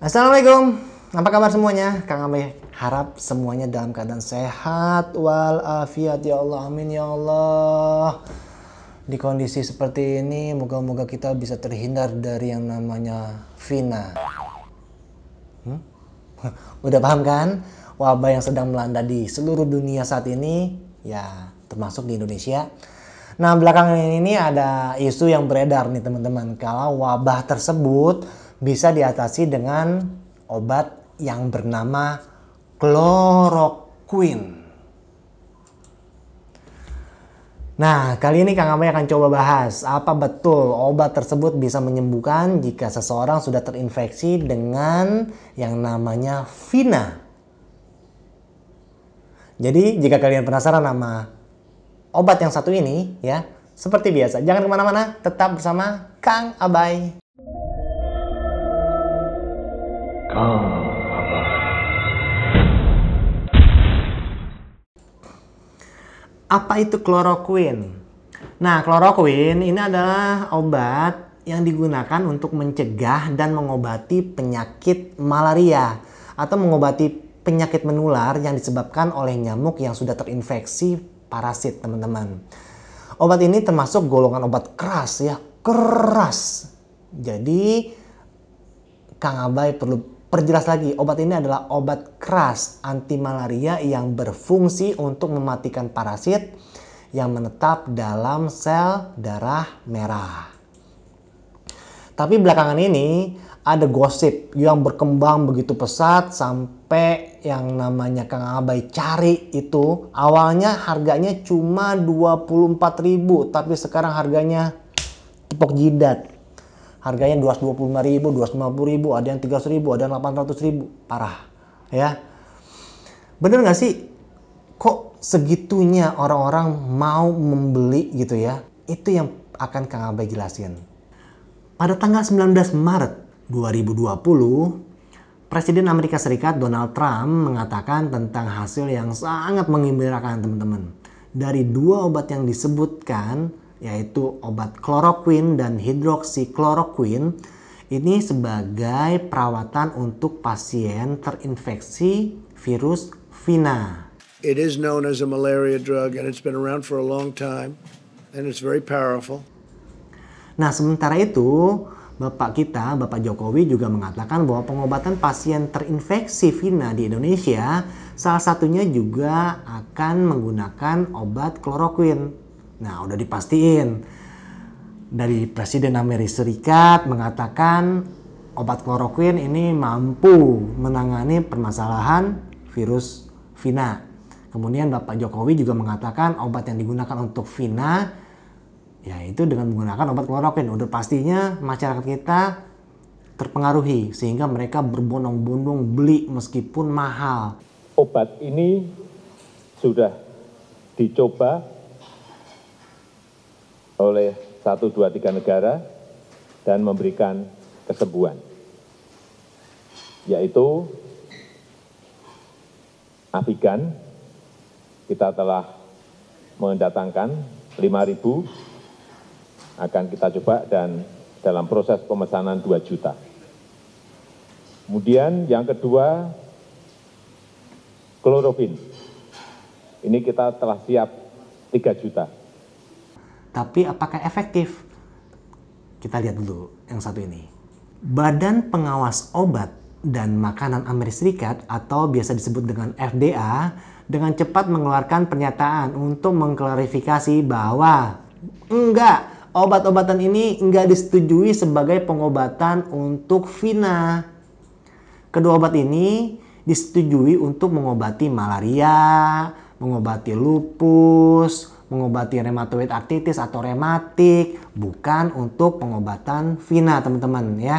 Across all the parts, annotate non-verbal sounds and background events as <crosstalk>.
Assalamualaikum. Apa kabar semuanya? Kang Ame harap semuanya dalam keadaan sehat walafiat ya Allah. Amin ya Allah. Di kondisi seperti ini, moga-moga kita bisa terhindar dari yang namanya Vina. Hmm? <laughs> Udah paham kan? Wabah yang sedang melanda di seluruh dunia saat ini, ya termasuk di Indonesia. Nah, belakangan ini ada isu yang beredar nih teman-teman. Kalau wabah tersebut bisa diatasi dengan obat yang bernama Chloroquine. Nah, kali ini Kang Amai akan coba bahas apa betul obat tersebut bisa menyembuhkan jika seseorang sudah terinfeksi dengan yang namanya Vina. Jadi, jika kalian penasaran sama obat yang satu ini, ya, seperti biasa, jangan kemana-mana, tetap bersama Kang Abai. Apa itu kloroquin? Nah, kloroquin ini adalah obat yang digunakan untuk mencegah dan mengobati penyakit malaria atau mengobati penyakit menular yang disebabkan oleh nyamuk yang sudah terinfeksi parasit, teman-teman. Obat ini termasuk golongan obat keras ya, keras. Jadi Kang Abai perlu perjelas lagi, obat ini adalah obat keras anti malaria yang berfungsi untuk mematikan parasit yang menetap dalam sel darah merah. Tapi belakangan ini ada gosip yang berkembang begitu pesat sampai yang namanya Kang Abai cari itu awalnya harganya cuma 24.000 tapi sekarang harganya tepok jidat harganya 225 ribu, 250 ribu, ada yang 300 ribu, ada yang 800 ribu, parah ya. Bener gak sih kok segitunya orang-orang mau membeli gitu ya? Itu yang akan Kang Abai jelasin. Pada tanggal 19 Maret 2020, Presiden Amerika Serikat Donald Trump mengatakan tentang hasil yang sangat mengembirakan teman-teman. Dari dua obat yang disebutkan, yaitu obat kloroquine dan hidroksikloroquine ini sebagai perawatan untuk pasien terinfeksi virus Vina. It is known as a malaria drug and it's been around for a long time and it's very powerful. Nah, sementara itu, Bapak kita, Bapak Jokowi juga mengatakan bahwa pengobatan pasien terinfeksi Vina di Indonesia salah satunya juga akan menggunakan obat kloroquine. Nah, udah dipastiin dari Presiden Amerika Serikat mengatakan obat kloroquine ini mampu menangani permasalahan virus Vina. Kemudian Bapak Jokowi juga mengatakan obat yang digunakan untuk Vina yaitu dengan menggunakan obat kloroquine. Udah pastinya masyarakat kita terpengaruhi sehingga mereka berbondong-bondong beli meskipun mahal. Obat ini sudah dicoba oleh satu dua tiga negara dan memberikan kesembuhan yaitu Afigan kita telah mendatangkan 5.000 akan kita coba dan dalam proses pemesanan 2 juta. Kemudian yang kedua, klorofin. Ini kita telah siap 3 juta tapi apakah efektif? Kita lihat dulu yang satu ini. Badan Pengawas Obat dan Makanan Amerika Serikat atau biasa disebut dengan FDA dengan cepat mengeluarkan pernyataan untuk mengklarifikasi bahwa enggak obat-obatan ini enggak disetujui sebagai pengobatan untuk Vina. Kedua obat ini disetujui untuk mengobati malaria, mengobati lupus, mengobati rheumatoid arthritis atau rematik, bukan untuk pengobatan vina teman-teman ya.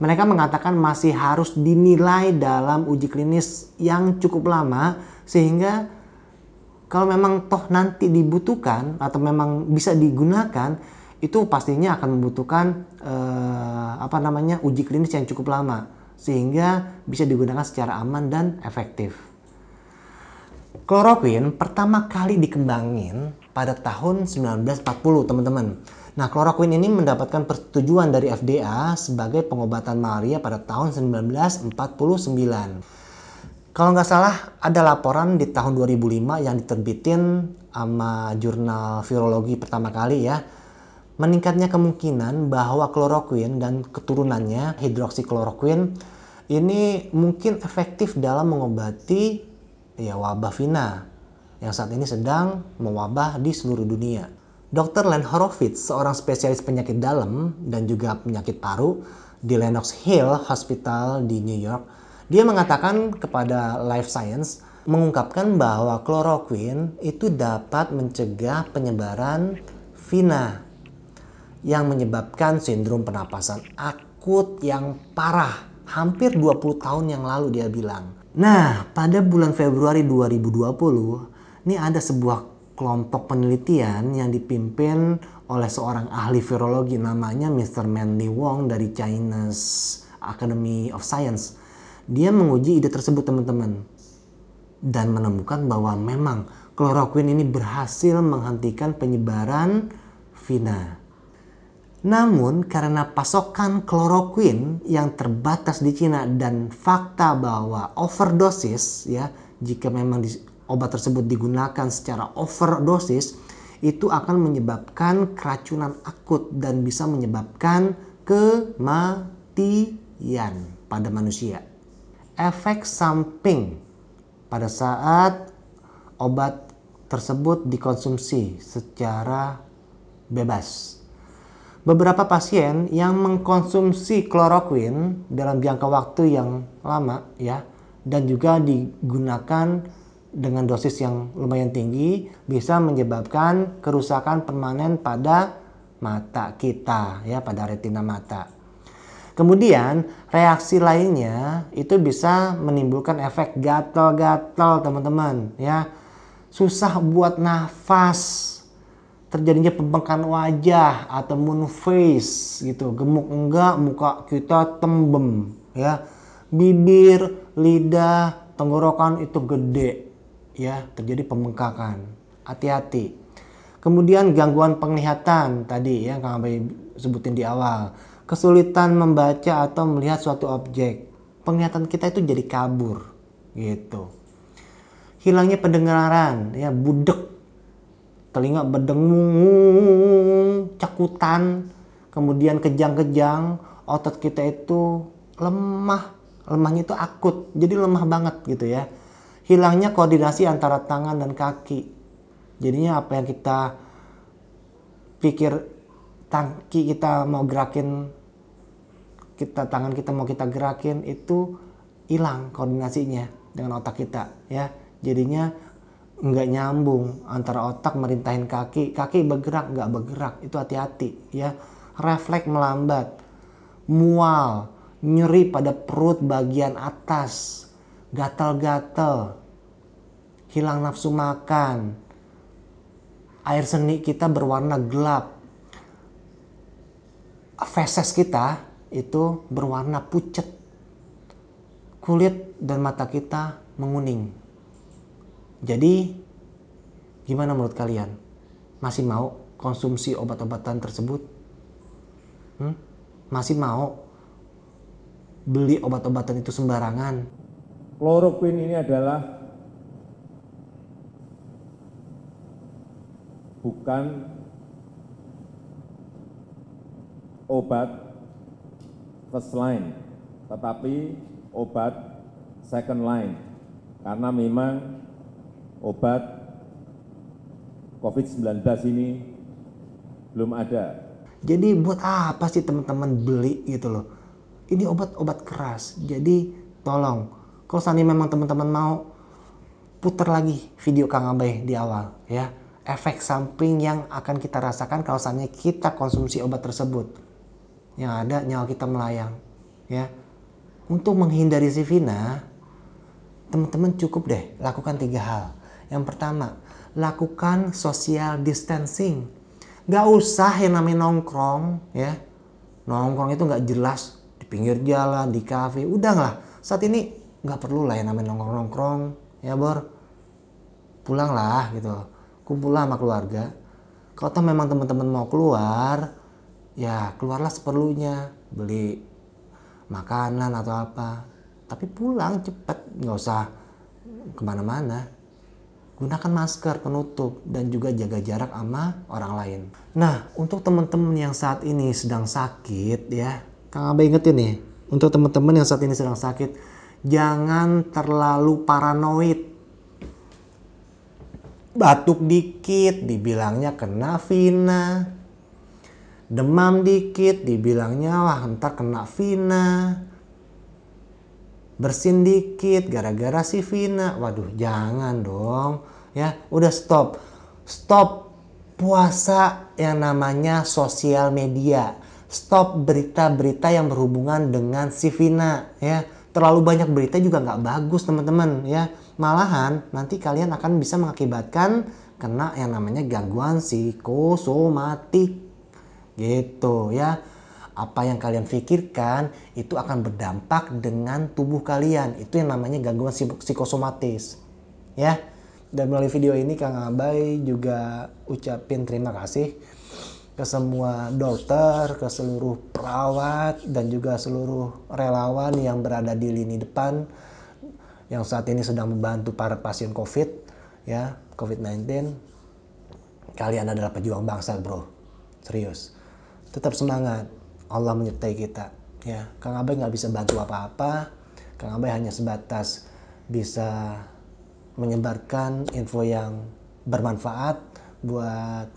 Mereka mengatakan masih harus dinilai dalam uji klinis yang cukup lama sehingga kalau memang toh nanti dibutuhkan atau memang bisa digunakan itu pastinya akan membutuhkan eh, apa namanya uji klinis yang cukup lama sehingga bisa digunakan secara aman dan efektif. kloroquine pertama kali dikembangin pada tahun 1940, teman-teman. Nah, kloroquine ini mendapatkan persetujuan dari FDA sebagai pengobatan malaria pada tahun 1949. Kalau nggak salah, ada laporan di tahun 2005 yang diterbitin sama jurnal virologi pertama kali ya. Meningkatnya kemungkinan bahwa kloroquine dan keturunannya hidroksikloroquine ini mungkin efektif dalam mengobati ya wabah vina yang saat ini sedang mewabah di seluruh dunia. Dr. Len Horowitz, seorang spesialis penyakit dalam dan juga penyakit paru di Lenox Hill Hospital di New York, dia mengatakan kepada Life Science mengungkapkan bahwa kloroquine itu dapat mencegah penyebaran vina yang menyebabkan sindrom penapasan akut yang parah. Hampir 20 tahun yang lalu dia bilang. Nah, pada bulan Februari 2020, ini ada sebuah kelompok penelitian yang dipimpin oleh seorang ahli virologi namanya Mr. Manly Wong dari Chinese Academy of Science. Dia menguji ide tersebut teman-teman dan menemukan bahwa memang kloroquine ini berhasil menghentikan penyebaran VINA. Namun karena pasokan kloroquine yang terbatas di Cina dan fakta bahwa overdosis ya jika memang obat tersebut digunakan secara overdosis itu akan menyebabkan keracunan akut dan bisa menyebabkan kematian pada manusia. Efek samping pada saat obat tersebut dikonsumsi secara bebas. Beberapa pasien yang mengkonsumsi kloroquin dalam jangka waktu yang lama ya dan juga digunakan dengan dosis yang lumayan tinggi bisa menyebabkan kerusakan permanen pada mata kita ya pada retina mata. Kemudian reaksi lainnya itu bisa menimbulkan efek gatal-gatal teman-teman ya. Susah buat nafas, terjadinya pembengkakan wajah atau moon face gitu, gemuk enggak, muka kita tembem ya. Bibir, lidah, tenggorokan itu gede ya terjadi pembengkakan. Hati-hati. Kemudian gangguan penglihatan tadi ya yang abai sebutin di awal. Kesulitan membaca atau melihat suatu objek. Penglihatan kita itu jadi kabur gitu. Hilangnya pendengaran, ya budek. Telinga berdengung, cakutan, kemudian kejang-kejang, otot kita itu lemah. Lemahnya itu akut, jadi lemah banget gitu ya hilangnya koordinasi antara tangan dan kaki. Jadinya apa yang kita pikir tangki kita mau gerakin kita tangan kita mau kita gerakin itu hilang koordinasinya dengan otak kita ya jadinya nggak nyambung antara otak merintahin kaki kaki bergerak nggak bergerak itu hati-hati ya refleks melambat mual nyeri pada perut bagian atas gatal-gatal, hilang nafsu makan, air seni kita berwarna gelap, feses kita itu berwarna pucat, kulit dan mata kita menguning. Jadi, gimana menurut kalian? Masih mau konsumsi obat-obatan tersebut? Hmm? Masih mau beli obat-obatan itu sembarangan? kloroquine ini adalah bukan obat first line, tetapi obat second line, karena memang obat COVID-19 ini belum ada. Jadi buat apa sih teman-teman beli gitu loh? Ini obat-obat keras, jadi tolong kalau sandi memang teman-teman mau putar lagi video Kang Abai di awal ya. Efek samping yang akan kita rasakan kalau sandi kita konsumsi obat tersebut. Yang ada nyawa kita melayang ya. Untuk menghindari sivina, teman-teman cukup deh lakukan tiga hal. Yang pertama, lakukan social distancing. nggak usah yang namanya nongkrong ya. Nongkrong itu nggak jelas di pinggir jalan, di kafe, udah lah. Saat ini nggak perlu lah ya namanya nongkrong nongkrong ya bor pulang lah gitu kumpul lah sama keluarga kalau tau memang teman-teman mau keluar ya keluarlah seperlunya beli makanan atau apa tapi pulang cepet nggak usah kemana-mana gunakan masker penutup dan juga jaga jarak sama orang lain. Nah, untuk teman-teman yang saat ini sedang sakit ya, Kang Abe ingetin nih, untuk teman-teman yang saat ini sedang sakit, jangan terlalu paranoid. Batuk dikit dibilangnya kena vina. Demam dikit dibilangnya wah entar kena vina. Bersin dikit gara-gara si vina. Waduh, jangan dong. Ya, udah stop. Stop puasa yang namanya sosial media. Stop berita-berita yang berhubungan dengan si vina ya terlalu banyak berita juga nggak bagus teman-teman ya malahan nanti kalian akan bisa mengakibatkan kena yang namanya gangguan psikosomatik gitu ya apa yang kalian pikirkan itu akan berdampak dengan tubuh kalian itu yang namanya gangguan psikosomatis ya dan melalui video ini Kang Abai juga ucapin terima kasih ke semua dokter, ke seluruh perawat dan juga seluruh relawan yang berada di lini depan yang saat ini sedang membantu para pasien COVID ya, COVID-19. Kalian adalah pejuang bangsa, Bro. Serius. Tetap semangat. Allah menyertai kita. Ya, Kang Abai nggak bisa bantu apa-apa. Kang Abai hanya sebatas bisa menyebarkan info yang bermanfaat buat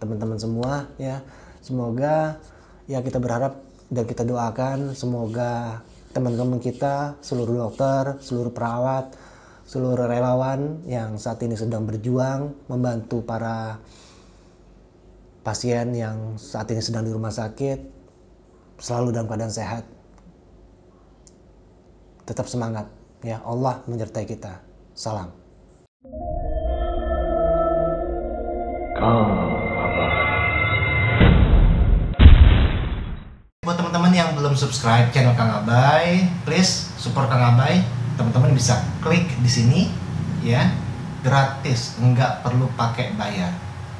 teman-teman semua ya. Semoga ya kita berharap dan kita doakan semoga teman-teman kita, seluruh dokter, seluruh perawat, seluruh relawan yang saat ini sedang berjuang membantu para pasien yang saat ini sedang di rumah sakit selalu dalam keadaan sehat. Tetap semangat ya, Allah menyertai kita. Salam. Come. belum subscribe channel Kang Abai, please support Kang Abai. Teman-teman bisa klik di sini ya. Gratis, nggak perlu pakai bayar.